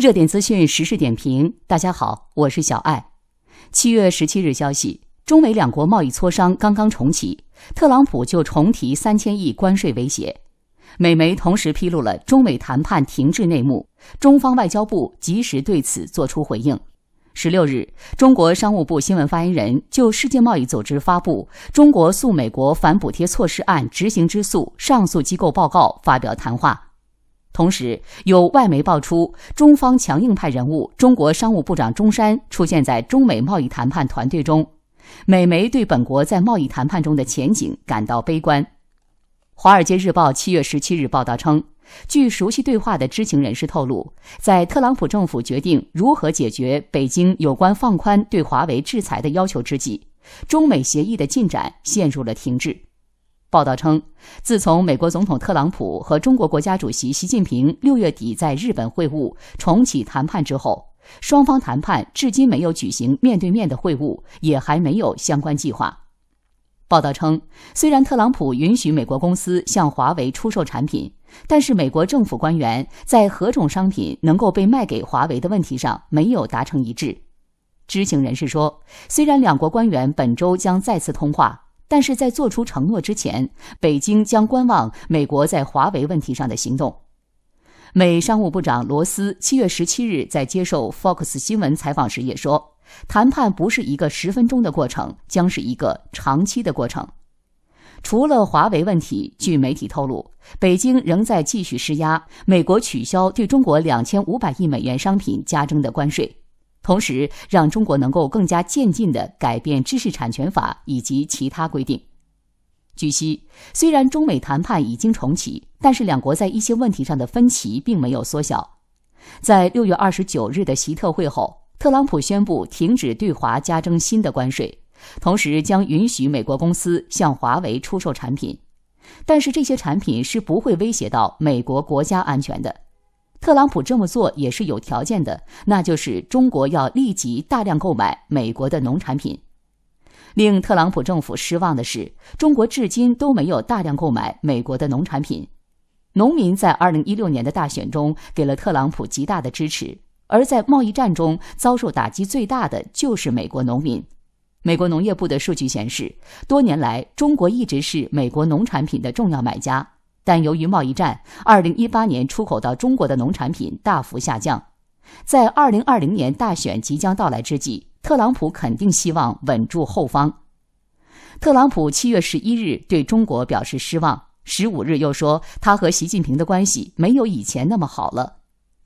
热点资讯、时事点评，大家好，我是小艾。七月十七日消息，中美两国贸易磋商刚刚重启，特朗普就重提三千亿关税威胁。美媒同时披露了中美谈判停滞内幕，中方外交部及时对此作出回应。十六日，中国商务部新闻发言人就世界贸易组织发布《中国诉美国反补贴措施案执行之诉上诉机构报告》发表谈话。同时，有外媒爆出中方强硬派人物、中国商务部长钟山出现在中美贸易谈判团队中。美媒对本国在贸易谈判中的前景感到悲观。《华尔街日报》七月十七日报道称，据熟悉对话的知情人士透露，在特朗普政府决定如何解决北京有关放宽对华为制裁的要求之际，中美协议的进展陷入了停滞。报道称，自从美国总统特朗普和中国国家主席习近平六月底在日本会晤重启谈判之后，双方谈判至今没有举行面对面的会晤，也还没有相关计划。报道称，虽然特朗普允许美国公司向华为出售产品，但是美国政府官员在何种商品能够被卖给华为的问题上没有达成一致。知情人士说，虽然两国官员本周将再次通话。但是在做出承诺之前，北京将观望美国在华为问题上的行动。美商务部长罗斯七月十七日在接受 FOX 新闻采访时也说，谈判不是一个十分钟的过程，将是一个长期的过程。除了华为问题，据媒体透露，北京仍在继续施压美国取消对中国两千五百亿美元商品加征的关税。同时，让中国能够更加渐进地改变知识产权法以及其他规定。据悉，虽然中美谈判已经重启，但是两国在一些问题上的分歧并没有缩小。在六月二十九日的习特会后，特朗普宣布停止对华加征新的关税，同时将允许美国公司向华为出售产品，但是这些产品是不会威胁到美国国家安全的。特朗普这么做也是有条件的，那就是中国要立即大量购买美国的农产品。令特朗普政府失望的是，中国至今都没有大量购买美国的农产品。农民在2016年的大选中给了特朗普极大的支持，而在贸易战中遭受打击最大的就是美国农民。美国农业部的数据显示，多年来中国一直是美国农产品的重要买家。但由于贸易战，二零一八年出口到中国的农产品大幅下降。在二零二零年大选即将到来之际，特朗普肯定希望稳住后方。特朗普七月十一日对中国表示失望，十五日又说他和习近平的关系没有以前那么好了。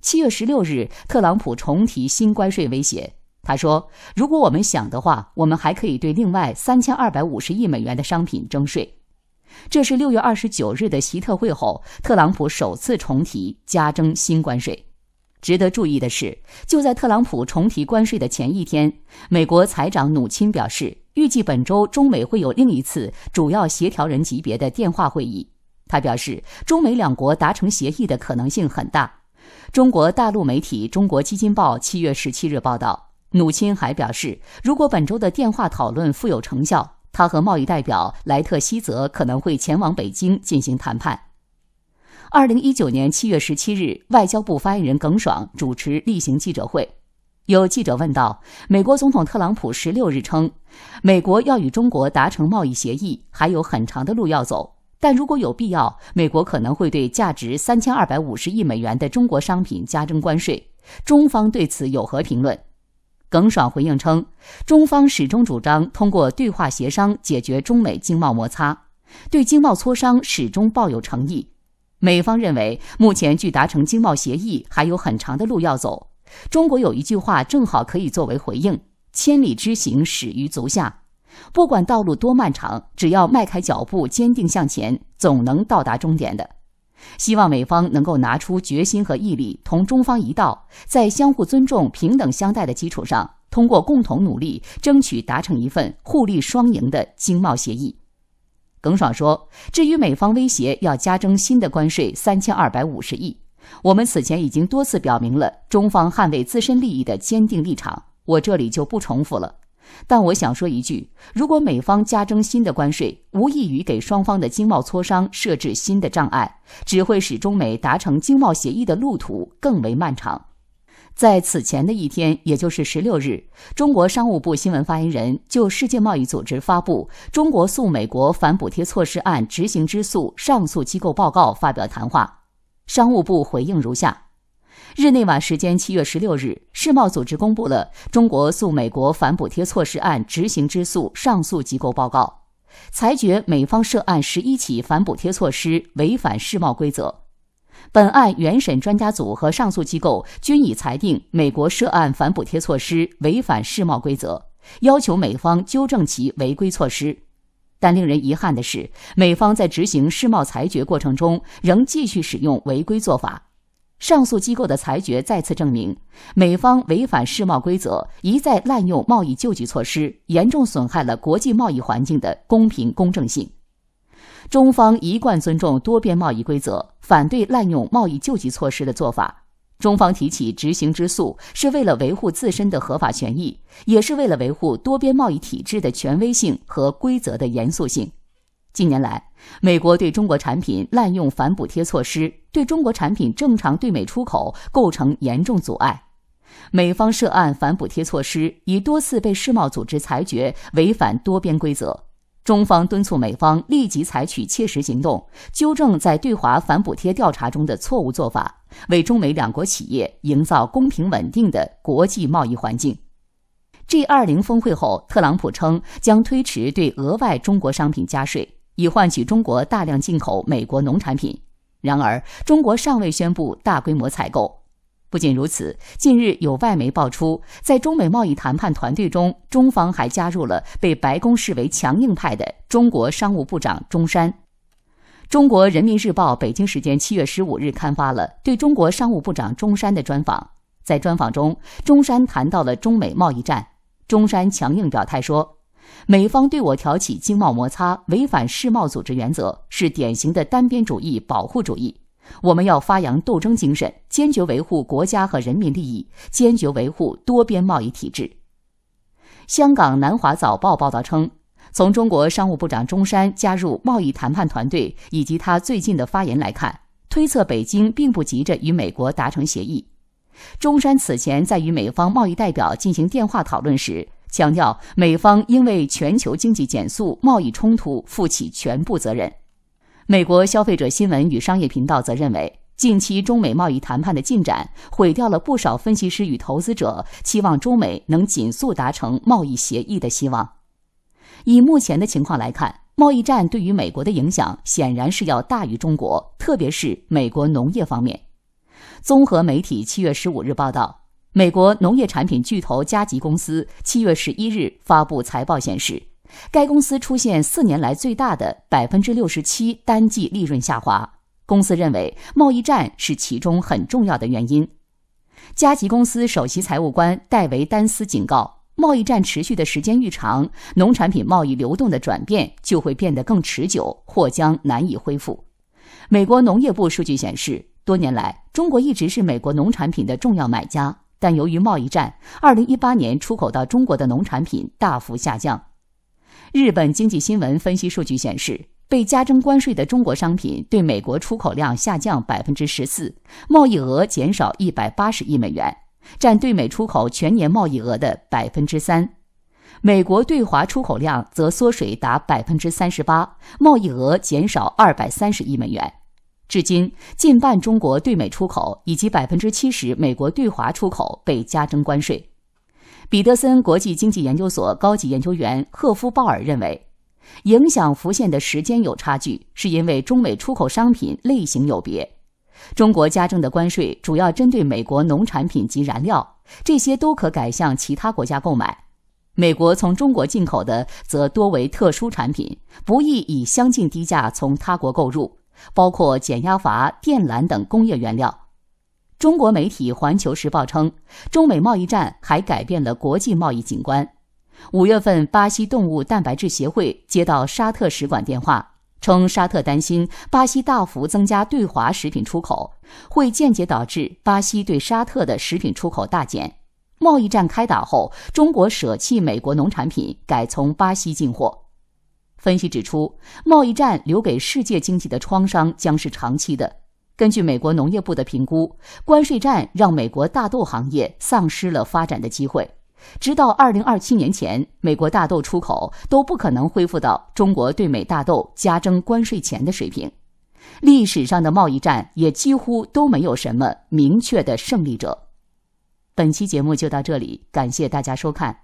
七月十六日，特朗普重提新关税威胁，他说：“如果我们想的话，我们还可以对另外三千二百五十亿美元的商品征税。”这是六月二十九日的习特会后，特朗普首次重提加征新关税。值得注意的是，就在特朗普重提关税的前一天，美国财长努钦表示，预计本周中美会有另一次主要协调人级别的电话会议。他表示，中美两国达成协议的可能性很大。中国大陆媒体《中国基金报》七月十七日报道，努钦还表示，如果本周的电话讨论富有成效。他和贸易代表莱特希泽可能会前往北京进行谈判。二零一九年七月十七日，外交部发言人耿爽主持例行记者会，有记者问道：“美国总统特朗普十六日称，美国要与中国达成贸易协议还有很长的路要走，但如果有必要，美国可能会对价值三千二百五十亿美元的中国商品加征关税。中方对此有何评论？”耿爽回应称，中方始终主张通过对话协商解决中美经贸摩擦，对经贸磋商始终抱有诚意。美方认为，目前距达成经贸协议还有很长的路要走。中国有一句话正好可以作为回应：“千里之行，始于足下。”不管道路多漫长，只要迈开脚步，坚定向前，总能到达终点的。希望美方能够拿出决心和毅力，同中方一道，在相互尊重、平等相待的基础上，通过共同努力，争取达成一份互利双赢的经贸协议。耿爽说：“至于美方威胁要加征新的关税三千二百五十亿，我们此前已经多次表明了中方捍卫自身利益的坚定立场，我这里就不重复了。”但我想说一句，如果美方加征新的关税，无异于给双方的经贸磋商设置新的障碍，只会使中美达成经贸协议的路途更为漫长。在此前的一天，也就是十六日，中国商务部新闻发言人就世界贸易组织发布《中国诉美国反补贴措施案执行之诉上诉机构报告》发表谈话。商务部回应如下。日内瓦时间七月十六日，世贸组织公布了中国诉美国反补贴措施案执行之诉上诉机构报告，裁决美方涉案十一起反补贴措施违反世贸规则。本案原审专家组和上诉机构均已裁定美国涉案反补贴措施违反世贸规则，要求美方纠正其违规措施。但令人遗憾的是，美方在执行世贸裁决过程中仍继续使用违规做法。上诉机构的裁决再次证明，美方违反世贸规则，一再滥用贸易救济措施，严重损害了国际贸易环境的公平公正性。中方一贯尊重多边贸易规则，反对滥用贸易救济措施的做法。中方提起执行之诉，是为了维护自身的合法权益，也是为了维护多边贸易体制的权威性和规则的严肃性。近年来，美国对中国产品滥用反补贴措施，对中国产品正常对美出口构成严重阻碍。美方涉案反补贴措施已多次被世贸组织裁决违反多边规则。中方敦促美方立即采取切实行动，纠正在对华反补贴调查中的错误做法，为中美两国企业营造公平稳定的国际贸易环境。G20 峰会后，特朗普称将推迟对额外中国商品加税。以换取中国大量进口美国农产品。然而，中国尚未宣布大规模采购。不仅如此，近日有外媒爆出，在中美贸易谈判团队中，中方还加入了被白宫视为强硬派的中国商务部长钟山。《中国人民日报》北京时间七月十五日刊发了对中国商务部长钟山的专访。在专访中，钟山谈到了中美贸易战。钟山强硬表态说。美方对我挑起经贸摩擦，违反世贸组织原则，是典型的单边主义、保护主义。我们要发扬斗争精神，坚决维护国家和人民利益，坚决维护多边贸易体制。香港《南华早报》报道称，从中国商务部长钟山加入贸易谈判团队以及他最近的发言来看，推测北京并不急着与美国达成协议。中山此前在与美方贸易代表进行电话讨论时。强调美方应为全球经济减速、贸易冲突负起全部责任。美国消费者新闻与商业频道则认为，近期中美贸易谈判的进展毁掉了不少分析师与投资者期望中美能紧速达成贸易协议的希望。以目前的情况来看，贸易战对于美国的影响显然是要大于中国，特别是美国农业方面。综合媒体七月十五日报道。美国农业产品巨头加吉公司七月十一日发布财报显示，该公司出现四年来最大的百分之六十七单季利润下滑。公司认为贸易战是其中很重要的原因。加吉公司首席财务官戴维·丹斯警告，贸易战持续的时间愈长，农产品贸易流动的转变就会变得更持久，或将难以恢复。美国农业部数据显示，多年来中国一直是美国农产品的重要买家。但由于贸易战，二零一八年出口到中国的农产品大幅下降。日本经济新闻分析数据显示，被加征关税的中国商品对美国出口量下降百分之十四，贸易额减少一百八十亿美元，占对美出口全年贸易额的百分之三。美国对华出口量则缩水达百分之三十八，贸易额减少二百三十亿美元。至今，近半中国对美出口以及百分之七十美国对华出口被加征关税。彼得森国际经济研究所高级研究员赫夫鲍尔认为，影响浮现的时间有差距，是因为中美出口商品类型有别。中国加征的关税主要针对美国农产品及燃料，这些都可改向其他国家购买。美国从中国进口的则多为特殊产品，不易以相近低价从他国购入。包括减压阀、电缆等工业原料。中国媒体《环球时报》称，中美贸易战还改变了国际贸易景观。五月份，巴西动物蛋白质协会接到沙特使馆电话，称沙特担心巴西大幅增加对华食品出口，会间接导致巴西对沙特的食品出口大减。贸易战开打后，中国舍弃美国农产品，改从巴西进货。分析指出，贸易战留给世界经济的创伤将是长期的。根据美国农业部的评估，关税战让美国大豆行业丧失了发展的机会，直到二零二七年前，美国大豆出口都不可能恢复到中国对美大豆加征关税前的水平。历史上的贸易战也几乎都没有什么明确的胜利者。本期节目就到这里，感谢大家收看。